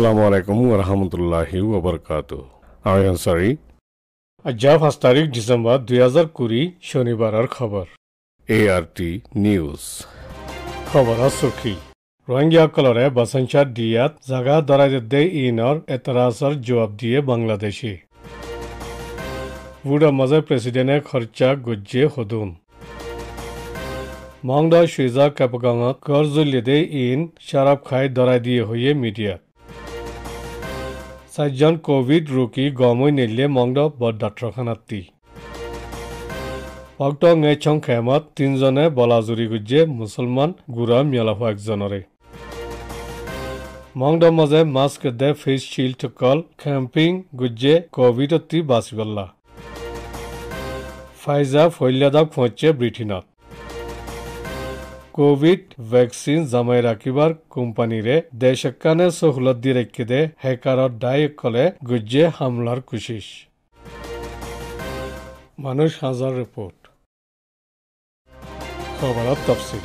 আসসালামু আলাইকুম ওয়া রাহমাতুল্লাহি ওয়া বারাকাতু আয়ান সারি আজ 5 তারিখ ডিসেম্বর 2020 শনিবার আর খবর আর টি নিউজ খবর আসুকি রংয়া কলরে বসনচার দিয়াত জায়গা দরাইতে দে ইন আর اعتراض আর জবাব দিয়ে বাংলাদেশী বুড়া মাজার প্রেসিডেন্টে খরচা গুজে হদুম মাংডা শেজা কাপগামা করজলি দে ইন شراب খাই দরাই দিয়ে হইয়ে মিডিয়া চাৰিজন কভিড ৰোগী গমৈ নেলিয়ে মংগদব বৰদাত্ৰখনাতি ভক্ত মেচং খেমত তিনিজনে বলাজুৰি গুজে মুছলমান গুৰা মিয়লা হোৱা একজনৰে মংগদব মাজে মাস্ক দে ফেচ শ্বিল্ড কল খেম্পিং গুজ্জে কভিডতি বাচিবল্লা ফাইজা ফৈল্যাদক ফচে ব্ৰিটেইনত ಕೋವಿಡ್ ವ್ಯಾಕ್ಸಿನ್ ಜಮೈ ರಾಖಿಬಾರ್ কোম্পানীৰে দেশকানে সহুলত দি দে হেকাৰৰ দায়কলে গুজ্জে হামলাৰ কুশিস মানুষ হাজার রিপোর্ট খবর তফসিল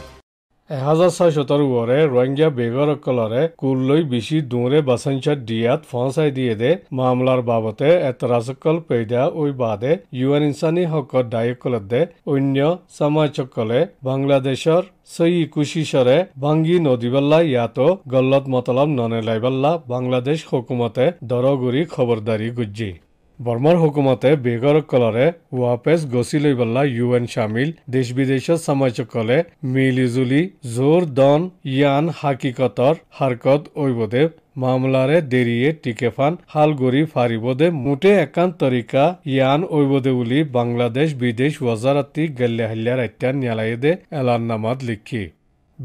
এহাজাৰ ছয় শতৰ ওৱৰে ৰোহিংগীয়া বেগৰসকলৰে কুল লৈ বেছি দুৰে বাচনচাত দিয়াত ফঁচাই দিয়ে দে মামলাৰ বাবতে এতৰাজসকল পেইদা ঐ বাদে ইউ এন ইনছানী হকৰ দায়কলত দে অন্য সমাজসকলে বাংলাদেশৰ চই কুশিশৰে ভাংগি নদীবাল্লা ইয়াতো গল্লত মতলাম ননেলাইবাল্লা বাংলাদেশ হকুমতে দৰগুৰি খবৰদাৰী গুজ্জি বর্মাৰ হুকুমতে বেগৰসকলৰে ৱাপেছ গছি লৈ বল্লা ইউ এন চামিল দেশ বিদেশৰ সমাজসকলে মিলি জুলি জোৰ দন ইয়ান হাকিকতৰ হাৰকত ঐবদে মামলাৰে দেৰিয়ে টিকেফান হালগুৰি ফাৰিবদে মুঠে একান তৰিকা ইয়ান ঐবদে বুলি বাংলাদেশ বিদেশ ৱজাৰাতি গেল্লাহাল্লাৰ আত্যান ন্যায়ালয়ে এলাননামাত লিখি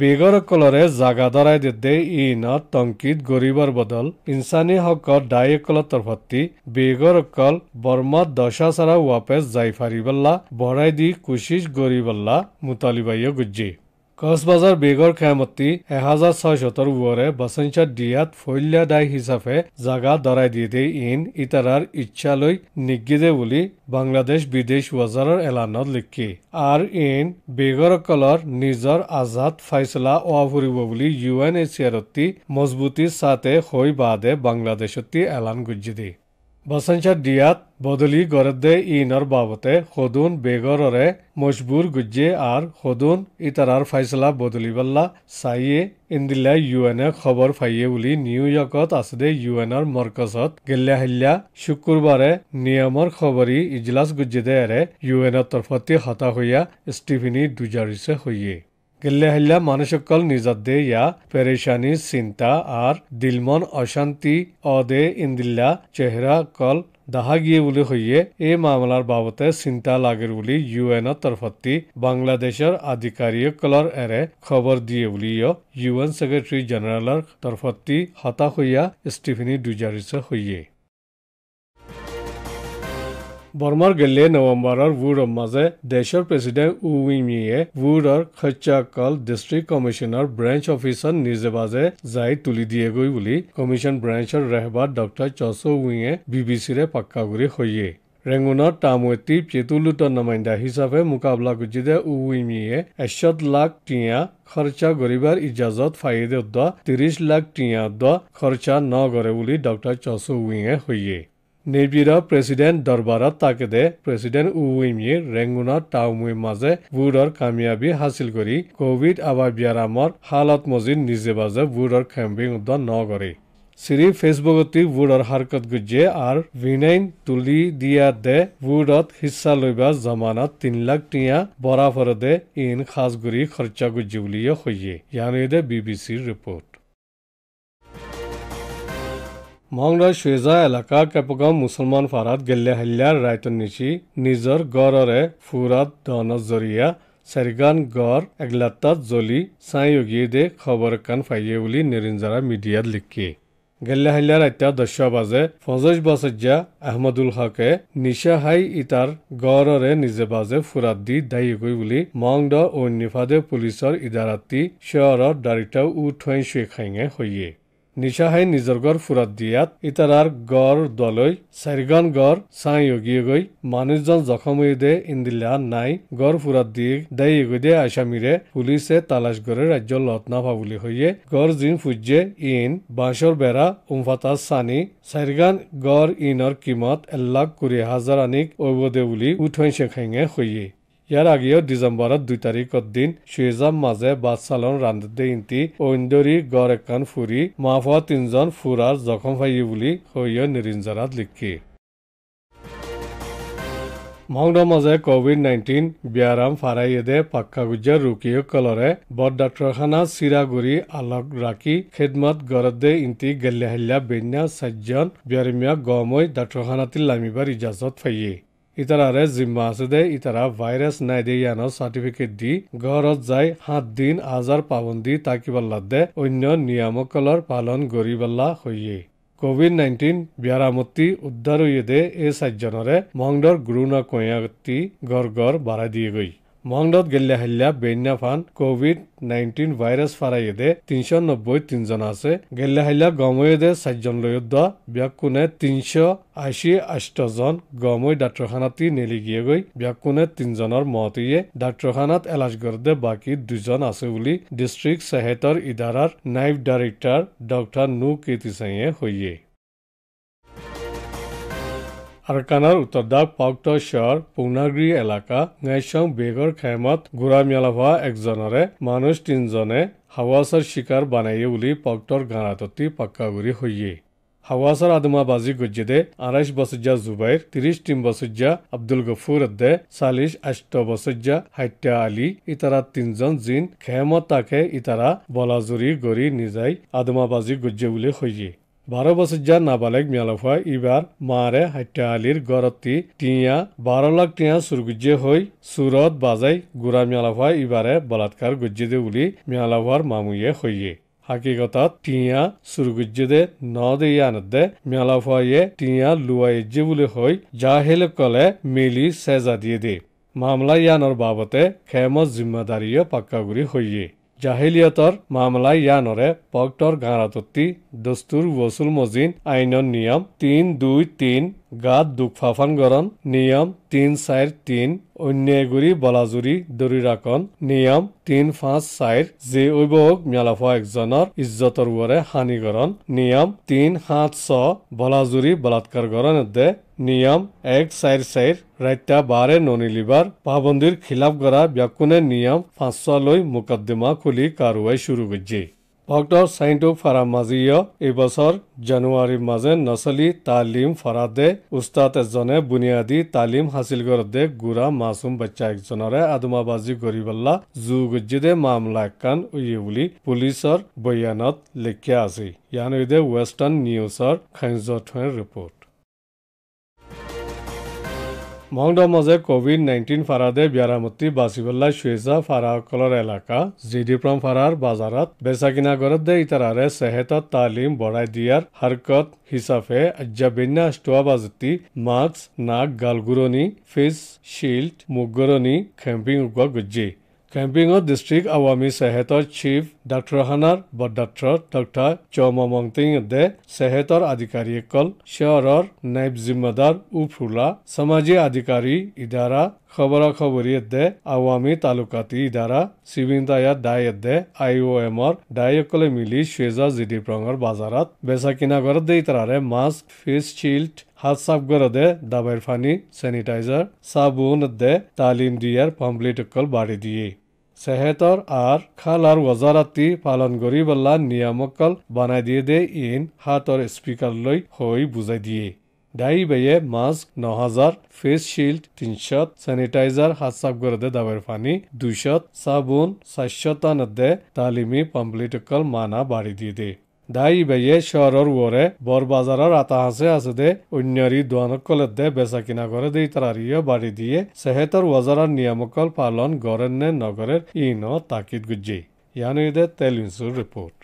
বেগৰ কলৰে জাগা দৰাই দিয়ে ই ন টংকিত গৰীবৰ বদল ইনচানী হকৰ দায় কল তৰফতি বেগৰ কল বৰ্ম দশাচাৰা ৱাপেচ যাই ফাৰিবল্লা বঢ়াই দি কোচিচ গৰিবল্লা মুতালিবাইয়ে গুজ্জি কচবাজার বেগর খেয়ামতি এহাজার ছয় শতর উবরে বসঞ্চা ডিয়াত ফৈল্যা দায় হিসাবে জাগা দরাই দিয়ে দে ইন ইতারার ইচ্ছা লই নিগিদে বলি বাংলাদেশ বিদেশ ওয়াজারর এলানত লিখি আর ইন বেগর কলর নিজর আজাদ ফাইসলা ও আফুরিব বলি ইউএনএসিআরতি মজবুতি সাথে হই বাদে বাংলাদেশতি এলান গুজ্জিদি বসঞ্চা দিয়াত বদলি গরদ্দে ইনর বাবতে হদুন বেগররে মজবুর গুজ্জে আর হদুন ইতারার ফাইসলা বদলি বল্লা সাইয়ে ইন্দিল্লা ইউএনএ খবর ফাইয়ে বলি নিউ ইয়র্কত আসে ইউএনর মরকজত গেল্লা হেল্লা শুক্রবারে নিয়মর খবরই ইজলাস গুজ্জে দেয়ারে ইউএনএর তরফতে হতা হইয়া স্টিফিনি দুজারিসে হইয়ে গেল্লা হেল্লা মানুষক নিজদ্দে ইয়া পেরেশানি চিন্তা আর দিলমন অশান্তি অদে ইন্দিল্লা চেহরা কল দাহা গিয়ে বলে হইয়ে এই মামলার বাবতে চিন্তা লাগের বলে ইউএন তরফতি বাংলাদেশের আধিকারিকলর এরে খবর দিয়ে বলিও ইউএন সেক্রেটারি জেনারেলর তরফতি হতা হইয়া স্টিফিনি ডুজারিস হইয়ে বৰ্মাৰ গেলে নৱেম্বৰৰ ভূৰৰ মাজে দেশৰ প্ৰেছিডেণ্ট উ উইমিয়ে ভূৰৰ খচাকল ডিষ্ট্ৰিক্ট কমিশ্যনৰ ব্ৰেঞ্চ অফিচৰ নিজে বাজে যাই তুলি দিয়েগৈ বুলি কমিশ্যন ব্ৰেঞ্চৰ ৰেহবাৰ ডক্টৰ চচো উইঙে বিবিচিৰে পাক্কা কৰি সৈয়ে ৰেঙুনৰ তামৈতি পেতুলুত নমাইন্দা হিচাপে মোকাবিলা গুজি দে উ উইমিয়ে এশত লাখ টিঙা খৰচা কৰিবৰ ইজাজত ফাই দিয়া ত্ৰিশ লাখ টিঙা দ খৰচা নগৰে বুলি ডক্টৰ চচো উইঙে সৈয়ে নিৰ্বিৰ প্ৰেছিডেণ্ট দৰবাৰত তাকেদে প্ৰেছিডেণ্ট উইমিৰ ৰেংগুনা টাউমুইৰ মাজে বুৰৰ কামিয়াবি হাছিল কৰি কভিড আবাৰ ব্যাৰামৰ হালত মজিদ নিজে বাজে বুৰৰ কেম্পিং উদ্যান ন কৰে শ্ৰী ফেচবুকতি বুৰৰ হাৰকত গুজ্জে আৰু ভিনাইন তুলি দিয়া দে বুৰত হিচা লৈবা জমানত তিন লাখ টিঙা বৰাফৰ দে ইন সাজগুৰি খৰ্চা গুজ্জি বুলিয়ে সহিয়ে ইয়াৰ দে বি বি চিৰ ৰিপৰ্ট মংৰাজ শ্বেজা এলেকা কেপগাঁও মুছলমান ফাৰাত গেল্লে হাল্লাৰ ৰাইটনিচি নিজৰ গড়ৰে ফুৰাত দহনত জৰিয়া চেৰগান গড় এগলাত জ্বলি চাই অগিয়ে দে খবৰ কাণ ফাইয়ে বুলি নিৰঞ্জাৰা মিডিয়াত লিখি গেল্লা হাল্লাৰ এতিয়া দস্য বাজে ফজজ বাচজ্জা আহমদুল হকে নিশা হাই ইটাৰ গড়ৰে নিজে বাজে ফুৰাত দি দায়ী গৈ বুলি মংড ঐনিফাদে পুলিচৰ ইদাৰাতি চহৰৰ দাৰিতাও উঠৈ চুৱে খাইঙে হৈয়ে নিশাহাই নিজৰ গড় ফুৰাত দিয়াত ইটাৰাৰ গড় দলৈ চাৰিগন গড় চাই অগিয়েগৈ মানুহজন জখম দে ইন্দিলা নাই গড় ফুৰাত দি দায়েগৈ দে আছামীৰে পুলিচে তালাশ গড়ে ৰাজ্য লটনা ভাবুলি হৈয়ে গড় জিন ফুজে ইন বাঁচৰ বেৰা উমফাতা চানি চাৰিগান গড় ইনৰ কিমত এল্লাখ কুৰি হাজাৰ আনিক অবদে বুলি উঠৈ চেখেঙে হৈয়ে ইয়াৰ আগেয়ে ডিচেম্বৰত দুই তাৰিখৰ দিন শ্বেজাম মাজে বাছ চালন ৰান্ধোতে ইন্তি ঐন্দৰী গড় এখন ফুৰি মাফ হোৱা তিনিজন ফুৰাৰ জখম ফাৰিয়ে বুলি সৈয় নিৰঞ্জনাত লিখি মহংদ মাজে কভিড নাইণ্টিন ব্যায়াৰাম ফাৰাইয়েদে পাক্ষাগুজ্যৰ ৰোগীসকলৰে বৰডাক্তৰখানা চিৰাগুৰি আলোক ৰাখি খেদমত গৰদে ইন্তি গেল্লাহেল্লা বেন্যা চাৰিজন ব্যাৰিম্য গমৈ ডাক্তৰখানাটি লামিবাৰ ইজাজত ফাইয়ে ইতাৰাৰে জিম্মা আছে দে ইতাৰা ভাইৰাছ নাই দে ইয়ানো চাৰ্টিফিকেট দি ঘৰত যাই সাত দিন আজাৰ পাবন্দী তাকিবাল্লা দে অন্য নিয়ামকলৰ পালন কৰিবাল্লা হৈয়ে কোভিড নাইণ্টিন বিয়াৰামতি উদ্ধাৰ হৈয়ে দে এই চাৰিজনৰে মংগৰ গুৰু নকয়াতি গড় গড় বাঢ়াই দিয়েগৈ মহংদত গেল্লা হল্লা বেন্যা ফান কোভিড নাইনটিন ভাইরাস ফারাইয়েদে তিনশো নব্বই তিনজন আছে গেল্লা হল্লা গময়েদে সাতজন লয়োদ্দা ব্যাকুনে তিনশো আশি আষ্টজন গমই ডাক্তরখানাতি নেলি গিয়ে গৈ ব্যাকুনে তিনজনের মতিয়ে ডাক্তরখানাত এলাজ করতে বাকি দুজন আছে বুলি ডিস্ট্রিক্ট সেহেতর ইদারার নাইফ ডাইৰেক্টৰ ডক্টৰ নু কীৰ্তি সাইয়ে আরকানার উত্তরদাক পাউকটর শহর পূর্ণাগিরি এলাকা ন্যায়সং বেগর খেমত গুরামিয়ালা হওয়া একজনরে মানুষ তিনজনে হাওয়াসর শিকার বানাইয়ে উলি পাউকটর গানাততি পাক্কাগুড়ি হইয়ে হাওয়াসার আদমাবাজি গুজ্জেদে আড়াইশ বসজ্জা জুবাইর তিরিশ টিম বসজ্জা আব্দুল গফুর আদ্দে সালিশ আষ্ট বসজ্জা হাইটা আলী ইতারা তিনজন জিন খেমত তাকে ইতারা বলাজুরি গড়ি নিজাই আদমাবাজি গুজ্জে উলে হইয়ে বাৰ বছৰীয়া নাবালেক মেলফুৱা ইবাৰ মাৰে আলিৰ গৰতী টিঞা বাৰ লাখ টিঞা চুৰগুজ্জে হৈ চুৰত বাজাই গুড়া মেলফুৱা ইবাৰে বলাৎকাৰ গুজ্জে দে বুলি মেলফুৱাৰ মামুয়ে সৈয়ে হাকিকতত টিঞা চুৰগুজ্জে দে ন দেই আনদে মেলফুৱাইয়ে টিঞা বুলি হৈ জাহেলে কলে মেলি চেজা দিয়ে দে মামলা ইয়ানৰ বাবতে খেম জিম্মদাৰীয়ে পাক্কাগুৰি হৈয়ে জাহিলিয়তৰ মামলাই ইয়ানৰে ভক্তৰ গাঁৰাততী দস্তুৰ ৱচুল মজিন আইনৰ নিয়ম তিনি দুই তিনি গাত দুখফাফান গৰণ নিয়ম তিন চাৰি তিন অন্যগুৰি বলাজুৰি দৰিৰাকণ নিয়ম তিন পাঁচ চাৰি জে ঐবক মেলাফা একজনৰ ইজ্জতৰ ওৱৰে হানিকৰণ নিয়ম তিন সাত ছয় বলাজুৰি বলাৎকাৰ গৰণেদে নিয়ম এক চাৰি চাৰি ৰাইতা বাৰে ননিলিবাৰ পাবন্দীৰ খিলাফ কৰা ব্যাকুনে নিয়ম পাঁচশলৈ মোকদ্দমা খুলি কাৰোৱাই শুৰু কৰিছে অক্টৰ চাইণ্টো ফাৰা মাজিয় এইবছৰ জানুৱাৰীৰ মাজে নচলি তালিম ফাৰাদে উস্তাদ এজনে বুনিয়াদী তালিম হাছিল কৰোঁতে গুড়া মাছুম বাচ্চা একজনৰে আদমাবাজি গৰিবল্লা পেলা যুগজিদে মামলা একান উয়ে বুলি পুলিচৰ বৈয়ানত লেখিয়া আছে ইয়ানৈদে ৱেষ্টাৰ্ণ নিউজৰ খাঞ্জ ঠৈৰ ৰিপৰ্ট মংডৰ মাজে কভিড নাইণ্টিন ফাৰাদে বিয়াৰামতি বাছিবল্লা শুৱেজা ফাৰাসকলৰ এলেকা জিডিপ্ৰম ফাৰাৰ বাজাৰত বেচা কিনা ঘৰত দে ইতাৰাৰে চেহেতত তালিম বঢ়াই দিয়াৰ হাৰকত হিচাপে জবিন্যা আষ্টোৱা বাজতি মাস্ক নাক গালগুৰণি ফেচ শ্বিল্ড মুগৰণি খেম্পিং উগুৱা গুজ্জি কেম্পিঙত ডিষ্ট্ৰিক্ট আৱামী চেহেতৰ চীফ ডাক্টৰ হানাৰ বৰডাক্টৰ ডক্টৰ দে চেহেতৰ আধিকাৰীসকল চেৱৰৰ নাইব জিম্মাদাৰ উফুলা সামাজিক আধিকাৰী ইদাৰা খবৰা খবৰীয়ে দে আৱামী তালুকাতি ইদাৰা চিবিনায়া দায়ে দে আই অ' এমৰ দায়সকলে মিলি চুৱেজা জি ডি প্ৰঙৰ বজাৰত বেচা কিনা ঘৰত দে ইতাৰাৰে মাস্ক ফেচ শ্বিল্ড হাত চাফ দে ডাবাইৰ ফানী চেনিটাইজাৰ চাবোন দে তালিম দিয়াৰ পাম্পলেটসকল বাঢ়ি দিয়ে চেহেতৰ আৰ খাল আৰু ৱজাৰাতি পালন কৰিবলা নিয়ামকল বনাই দিয়ে দে ইন হাতৰ স্পীকাৰলৈ হৈ বুজাই দিয়ে দাই ডাইবায়ে মাস্ক ন হাজাৰ ফেচ শ্বিল্ড তিনিশত চেনিটাইজাৰ হাত চাফ কৰে দে দাবাৰ পানী দুইশত চাবোন চাৰিশতানতে তালিমী পাম্পলিটিকল মানা বাঢ়ি দিয়ে দে দাই বেয়ে শহরের ওরে বরবাজারের আতা হাসে আছে দে অন্যারি দোয়ানক কলের দে বেচা কিনা করে দেই তারিয়ে বাড়ি দিয়ে সেহেতর ওয়াজারার নিয়ামকল পালন গরেন নগরের ইন তাকিদ গুজি ইয়ানুদে তেলিনসুর রিপোর্ট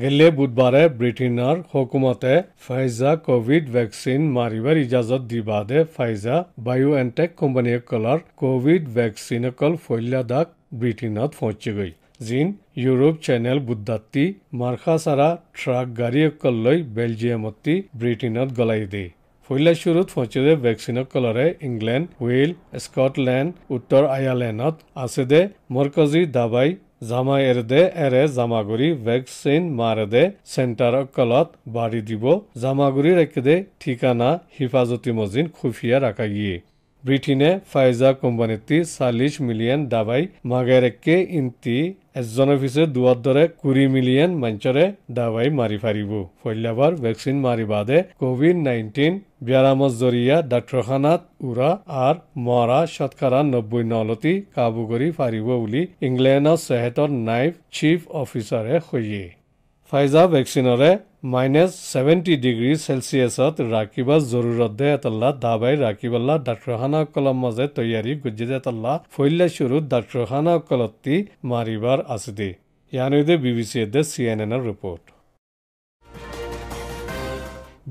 গেলে বুধবাৰে ব্ৰিটেইনৰ হকুমতে ফাইজা কভিড ভেকচিন মাৰিবৰ ইজাজত দি বাদে ফাইজা বায়ু এণ্টেক কোম্পানীসকলৰ কভিড ভেকচিনসকল ফল্যাদাক ব্ৰিটেইনত পহঁচিগৈ জিন ইউৰোপ চেনেল বুদ্ধাত্তি মাৰ্খাচাৰা ট্ৰাক গাড়ীসকল লৈ বেলজিয়ামতি ব্ৰিটেইনত গলাই দিয়ে ফৈলাশ্বৰত ফচেদে কলৰে ইংলেণ্ড হুইল স্কটলেণ্ড উত্তৰ আয়াৰলেণ্ডত আছে দে মৰকজী দাবাই জামাই এৰেদে এৰে জামাগুৰি ভেকচিন মাৰে দে চেণ্টাৰক কলত বাঢ়ি দিব জামাগুৰি ৰাখেদে ঠিকানা হিফাজতী মজিন খুফিয়া ৰাখাগিয়ে ব্ৰিটেইনে ফাইজা কোম্পানীটি চাল্লিছ মিলিয়ন দাবাই মাগেৰেকে ইন্তি এজনৰ পিছে দুৱাৰ দৰে কুৰি মিলিয়ন মঞ্চৰে দাবাই মাৰি ফাৰিব পল্যাবাৰ ভেকচিন মাৰি বাদে কভিড নাইণ্টিন ব্যায়ামৰ জৰিয়া ডাক্তৰখানাত উৰা আৰু মৰা শতকৰা নব্বৈ নলতি কাবু কৰি পাৰিব বুলি ইংলেণ্ডৰ চেহেটৰ নাইফ চিফ অফিচাৰে সৈয়ে ফাইজা ভেকচিনৰে মাইনাছ ছেভেণ্টি ডিগ্ৰী চেলচিয়াছত ৰাকিবা জৰুৰতে এতল্লা দাবাই ৰাকিবাল্লা ডাক্তৰখানাসকলৰ মাজে তৈয়াৰী গুজিত এতল্লা ফৈল্যাস্বৰূপ ডাক্তৰখানাসকলত মাৰিবাৰ আছে দে ইয়ানৈদে বি বি চি এ দে চি এন এনৰ ৰিপৰ্ট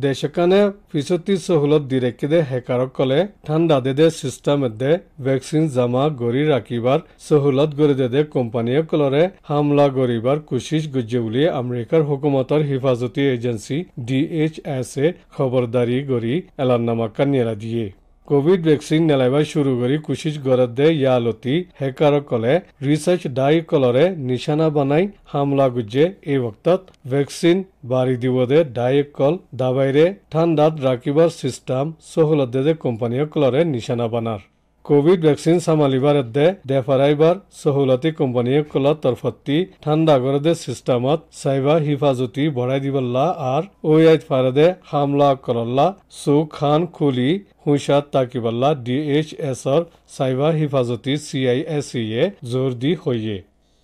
দেশকানে ದೇಶಕ್ಕನೇ ಫಿಸತಿ ಸಹುಲತ್ ದಿರೆಕ್ಕಿದೆ ಹೆಕಾರಕ್ಕಲೆ ಠಂಡಾದೆದೆ ಸಿಸ್ಟಮ್ ಎದ್ದೆ ವ್ಯಾಕ್ಸಿನ್ ಜಮಾ ಗರಿ ರಾಕಿবার সহুলত গরিদেদে কোম্পানিয়কলরে হামলা গরিবার কোশিশ গুজে বুলি আমেরিকার হুকুমতর হিফাজতি এজেন্সি ডিএইচএসএ খবরদারি গরি এলাননামা কানিয়েলা দিয়ে ভেকচিন ಕೋವಿಡ್ ವ್ಯಾಕ್ಸಿನ್ ನೆಲವ ಶುರು ಗರಿ ಕುಶಿಶ್ ಗರದ್ದೆ ಯಾಲತಿ ಹೆಕಾರಕಲೆ ರಿಸರ್ಚ್ ಡಾಯಿಕಲರೆ ನಿಶಾನಾ ಬನಾಯಿ হামলা গুজে এই বক্তত ভ্যাকসিন বাড়ি দে ডাইরেক্ট কল দাবাইরে ঠান্ডাত রাখিবার সিস্টেম সহলত দে কোম্পানিয়কলরে নিশানা বানার কোভিড ভেকচিন সামালিবার দে দেফারাইবার সহলতি কোম্পানিয়ে কলা তরফতি ঠান্ডা গরদে সিস্টেমত সাইবা হিফাজতি বড়াই দিবল্লা আর ওই আইত ফারদে হামলা করল্লা সু খান খুলি হুঁশাদ তাকিবল্লা ডিএইচএসর সাইবা হিফাজতি সিআইএসইএ জোর দি হইয়ে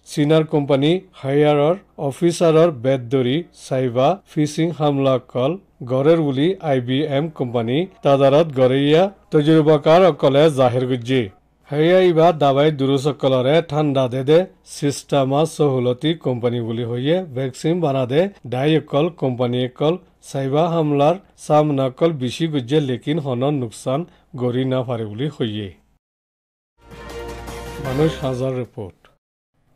চীনাৰ কোম্পানী হায়াৰৰ অফিচাৰৰ বেদ ধৰি চাইবা ফিচিং হামলাসকল গড়েৰ বুলি আই বি এম কোম্পানী তাদাৰত গড়েয়া তজুৰ্বাকাৰসকলে জাহিৰ গুজি হেয়া ইবা দাবাই দূৰসকলৰে ঠাণ্ডা দে দে চিষ্টামা চহুলতি কোম্পানী বুলি হৈয়ে ভেকচিন বানা দে ডাই অকল কোম্পানী অকল চাইবা হামলাৰ চামনাকল বেছি গুজে লেকিন সনৰ নোকচান গঢ়ি নাফাৰে বুলি হৈয়ে মানুহ হাজাৰ ৰিপৰ্ট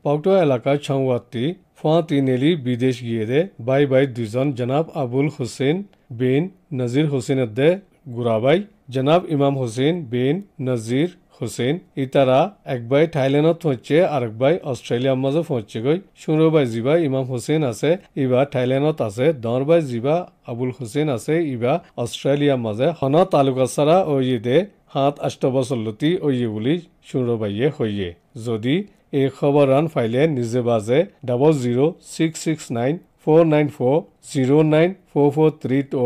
পাকটোয়া এলাকায় সংবাদটি ফাঁতি নেলি বিদেশ গিয়েদে বাই বাই দুজন জনাব আবুল হোসেন বিন নাজির হোসেনের দে গুরাবাই জনাব ইমাম হোসেন বিন নাজির হোসেন ইতারা একবাই বাই থাইল্যান্ডত পৌঁছে আর এক বাই অস্ট্রেলিয়ার মাঝে পৌঁছে গই সুনর জিবা ইমাম হোসেন আছে ইবা থাইল্যান্ডত আছে দর বাই জিবা আবুল হোসেন আছে ইবা অস্ট্রেলিয়ার মাঝে হন তালুকা ছাড়া ও ঈদে হাত আষ্ট বছর লতি ওইয়ে বলি সুনর বাইয়ে হইয়ে যদি এই খবৰ আন ফাইলে নিজে বাজে double zero' six six nine four nine four zero' nine four four three two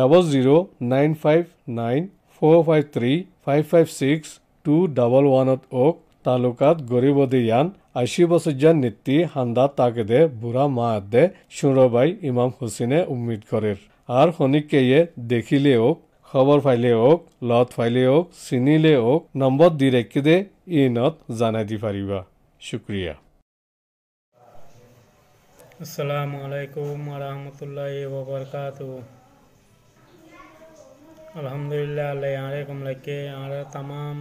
double zero' nine five nine four five three five five six two double ওৱানত অ'ক তালুকাত গৰীবদিয়ান আশী বছৰীয়া নেত্ৰী সান্দা তাকেদে বুঢ়া মা আদে সুৰবাই ইমাম হুছেইনে উম্মিদ কৰে আৰু শনিকেয়ে দেখিলে অ'ক খবৰ ফাইলে হওক লত ফাইলে হওক চিনিলে হওক নম্বৰ দিৰেকিদে ইনত জনাই দি পাৰিবা शुक्रिया अल्लाम वरहमल वरक अलहमदुल्लम लेके आर तमाम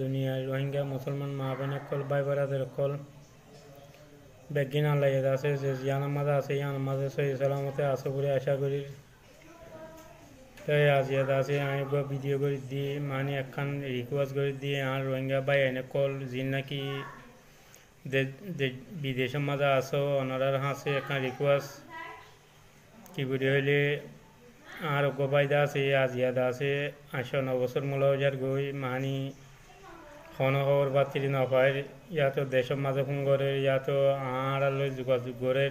दुनिया रोहिंग्या मुसलमान मा कल भाई बरदर कल बेगिन आल्लामद आनमद सही सलामते आशा कर भिडियो दिए मानी एक्खान रिक्वेस्ट कर दिए रोहिंग्या भाई कल जी ना कि যে বিদেশের মাঝে আছো ওনারা হাসে একটা রিকোয়েস্ট কি বুড়ি হইলে আর দা আছে আজিয়াদা আছে আশো নবছর মূলজার গই মাহানি খন খবর বাতিল নপায় ইয়াতো দেশের মাঝে ফোন করে ইয়াতো আঁড়ালৈ যোগাযোগ করে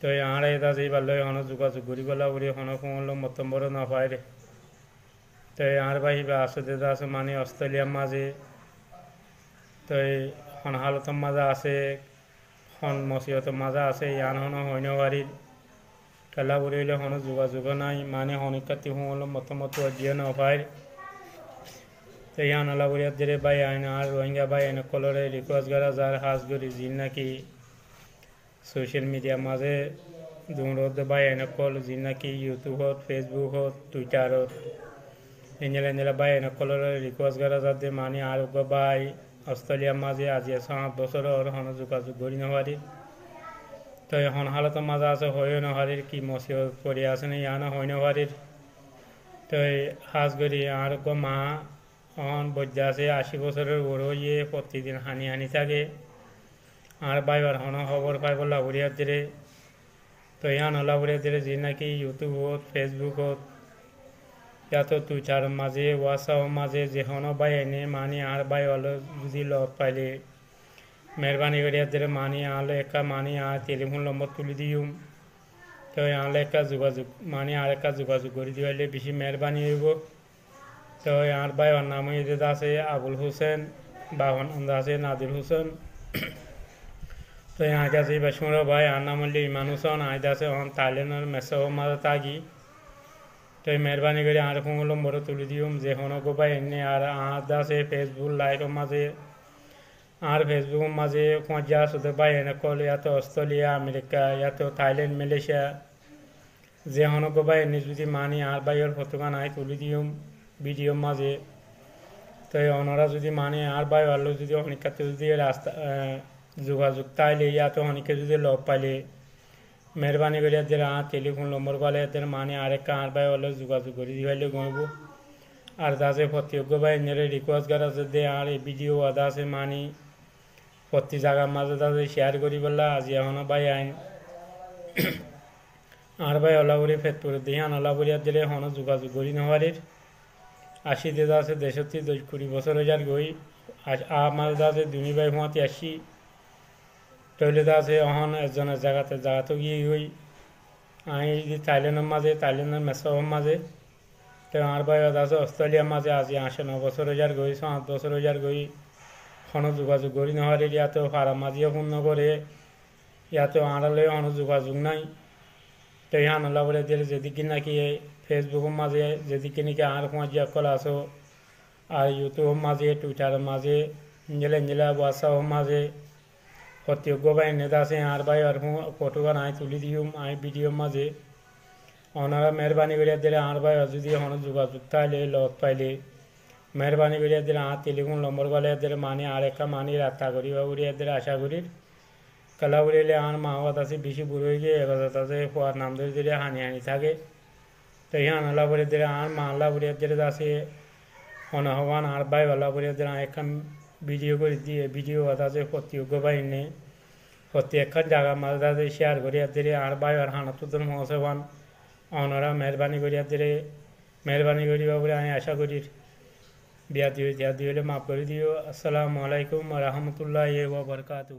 তো আঁড়া এটা যেইবার লয় হন যোগাযোগ করি বলা বলি হন ফোন মতম বড় নপায় রে তো আর বাহিবা আসো দেদা আছে মানে অস্ট্রেলিয়ার মাঝে তো হন হালতম মাজা আছে হন মসিহত মাজা আছে ইয়ান হন সৈন্যবাড়ির খেলা বুলিলে হন যোগাযোগ নাই মানে হন শিক্ষার্থী সকলক মতামত অধ্যয়ন অপায় ইয়ান আলা বুলিয়াত বাই আইন আর রোহিঙ্গা বাই আইন কলরে রিকোয়েস্ট করা যার হাজ গরি জিন নাকি সোশ্যাল মিডিয়াৰ মাঝে দুমরদ বাই আইন কল জিন নাকি ইউটিউবত ফেসবুকত হত এনেলা এনেলা বাই আইন কলরে রিকোয়েস্ট করা যাতে মানে আরোগ্য বাই অস্ট্রেলিয়ার মাঝে আজি সাত বছৰৰ হন যোগাযোগ কৰি নহাৰিৰ তই এখন হালতৰ মাজে আছে হয়ে নহাৰিৰ কি মচিয়ত পৰি আছে নে ইয়ানো হয় নহাৰিৰ তই সাজ কৰি আৰু মা এখন বৈদ্যা আছে আশী বছরের ওর হইয়ে প্রতিদিন হানি হানি থাকে আর বাইবার হন খবর পাইব লাভরিয়ার দিলে তো ইয়ান লাভরিয়ার দিলে যে নাকি ইউটিউবত ফেসবুকত यातो तुझ्यार माझे মাঝে माझे বাই এনে মানি আর বাই অল বুঝি লগ পাইলে মেহরবানি করিয়া দিলে মানি আলো একা মানি আর টেলিফোন নম্বর তুলি দিও তো আলো একা যোগাযোগ মানি আর একা যোগাযোগ করে দিলে বেশি মেহরবানি হইব তো আর বাই ওর নাম হইতে আছে আবুল হোসেন বা আছে নাদির হোসেন তো আগে আছে ভাই ভাই আর নাম হইলে ইমান হোসেন আইতে আছে অন তাইলেনের মেসেও মাঝে তাগি तेहरबानी तो कर आठ मंगलम बड़ो तुले दिम जेखो गोपाई इन आर आँदा से फेसबुक लाइव माजे आर फेसबुक माजे खजा सोते पाई अकल इतो अस्ट्रेलिया अमेरिका इतो थाइलैंड जे जेखो गोपाई इन जुदी मानी आर बाईर फटोखान आई तुले दिम विडिओ माजे तनरा जो मानी आर बाई और जो अनिका जो रास्ता जोाजुग तक अनिका जो लग पाली মেহরবানি করে এদের আর টেলিফোন নম্বর বলে এদের মানে আরেকটা আর ভাই হলে যোগাযোগ করে দিবাইলে গণব আর যাতে প্রত্যেক ভাই নেড়ে রিকোয়েস্ট আছে দে আর এই ভিডিও আদা আছে মানি প্রতি জায়গার মাঝে তাদের শেয়ার করি বললা আজি এখন ভাই আইন আর ভাই ওলা করে ফেতপুরে দিহান ওলা আর দিলে এখনো যোগাযোগ করি নেওয়ারির আশি দেদা আছে দেশত্রিশ কুড়ি বছর হয়ে যার গই আর মাঝে দাদা দুনি ভাই হুঁয়াতে আসি টয়লেট আছে অহন এজনের জায়গাতে জায়গাতে গিয়ে হই আমি যদি থাইল্যান্ডের মাঝে থাইল্যান্ডের মেসবের মাঝে তো আমার বাইরে আছে অস্ট্রেলিয়ার মাঝে আজি আসে ন বছর হাজার গই সাত বছর হাজার গই কোনো যোগাযোগ করি নহলে ইয়াতে ফারা মাঝিয়ে ফোন নকরে ইয়াতে আড়ালে কোনো যোগাযোগ নাই তো ইহান আল্লাহ বলে দিলে যেদিকে নাকি ফেসবুকের মাঝে যেদিকে নাকি আর পাঁচিয়া কল আছো আর ইউটিউবের মাঝে টুইটারের মাঝে ইঞ্জেলা ইঞ্জেলা হোয়াটসঅ্যাপের মাঝে सत्यज्ञ बाई नेता से आर बाई और फटो आई तुम दियम आई विडिओ मजे अनारा मेहरबानी कर दिले आर बाई और जी हन जोाजुग पाइले लद पाइले मेहरबानी कर दिले आ हाँ, टेलीफोन नम्बर गले दिले मानी आए मानी रास्ता घूरी बा उड़िया दिले आशा घूर कला उड़ेले आन माओत आसे बीसी बुरे गए हर नाम धरी दिले हानि हानि थके तो ही अनला बुरी दिले आन माला बुढ़िया दिले आसे अनुभवान आर बाई वाला बुढ़िया दिले आए ভিডিও করে দিয়ে ভিডিও তাতে প্রতিযোগ্য বাইনে প্রত্যেকখান জায়গা মাঝে তাদের শেয়ার করিয়া দিলে আর বাই আর হানাতুদ্দন মহসবান অনরা মেহরবানি করিয়া দিলে মেহরবানি করিবা বলে আমি আশা করি বিয়া দিও দিয়া দিলে মাফ করে দিও আসসালামু আলাইকুম রহমতুল্লাহ বরকাতু